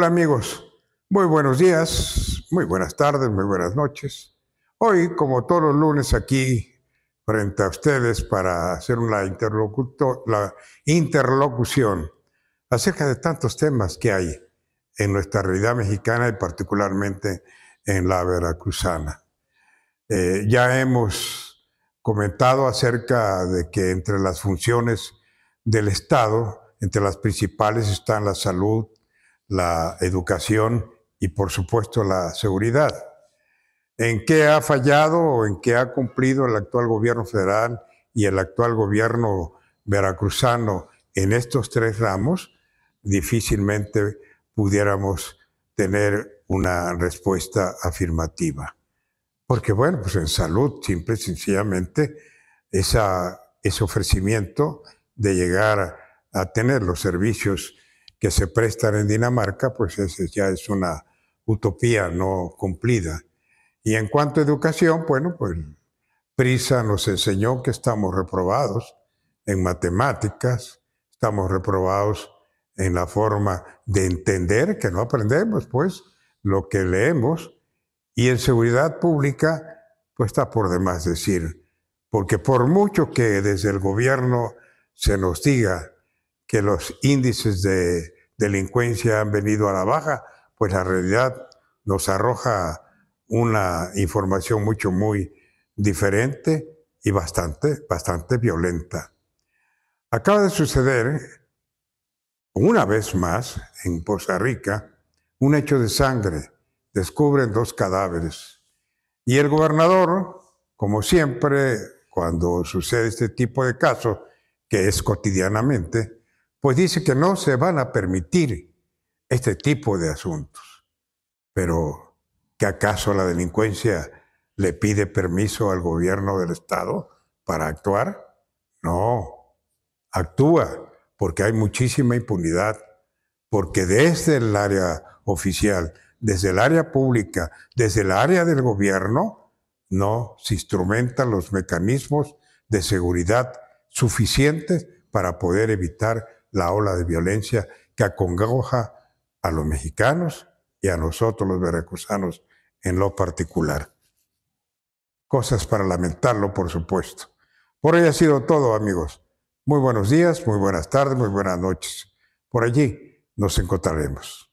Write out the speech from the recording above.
Hola amigos, muy buenos días, muy buenas tardes, muy buenas noches. Hoy, como todos los lunes aquí frente a ustedes para hacer una la interlocución acerca de tantos temas que hay en nuestra realidad mexicana y particularmente en la veracruzana. Eh, ya hemos comentado acerca de que entre las funciones del Estado, entre las principales están la salud, la educación y por supuesto la seguridad. ¿En qué ha fallado o en qué ha cumplido el actual gobierno federal y el actual gobierno veracruzano en estos tres ramos? Difícilmente pudiéramos tener una respuesta afirmativa. Porque bueno, pues en salud, simple y sencillamente, esa, ese ofrecimiento de llegar a tener los servicios que se prestan en Dinamarca, pues ese ya es una utopía no cumplida. Y en cuanto a educación, bueno, pues Prisa nos enseñó que estamos reprobados en matemáticas, estamos reprobados en la forma de entender, que no aprendemos, pues, lo que leemos, y en seguridad pública, pues está por demás decir, porque por mucho que desde el gobierno se nos diga que los índices de delincuencia han venido a la baja, pues la realidad nos arroja una información mucho, muy diferente y bastante, bastante violenta. Acaba de suceder, una vez más, en Costa Rica, un hecho de sangre. Descubren dos cadáveres. Y el gobernador, como siempre, cuando sucede este tipo de casos, que es cotidianamente, pues dice que no se van a permitir este tipo de asuntos. Pero, ¿que acaso la delincuencia le pide permiso al gobierno del Estado para actuar? No, actúa porque hay muchísima impunidad, porque desde el área oficial, desde el área pública, desde el área del gobierno, no se instrumentan los mecanismos de seguridad suficientes para poder evitar la ola de violencia que acongoja a los mexicanos y a nosotros los veracruzanos en lo particular. Cosas para lamentarlo, por supuesto. Por hoy ha sido todo, amigos. Muy buenos días, muy buenas tardes, muy buenas noches. Por allí nos encontraremos.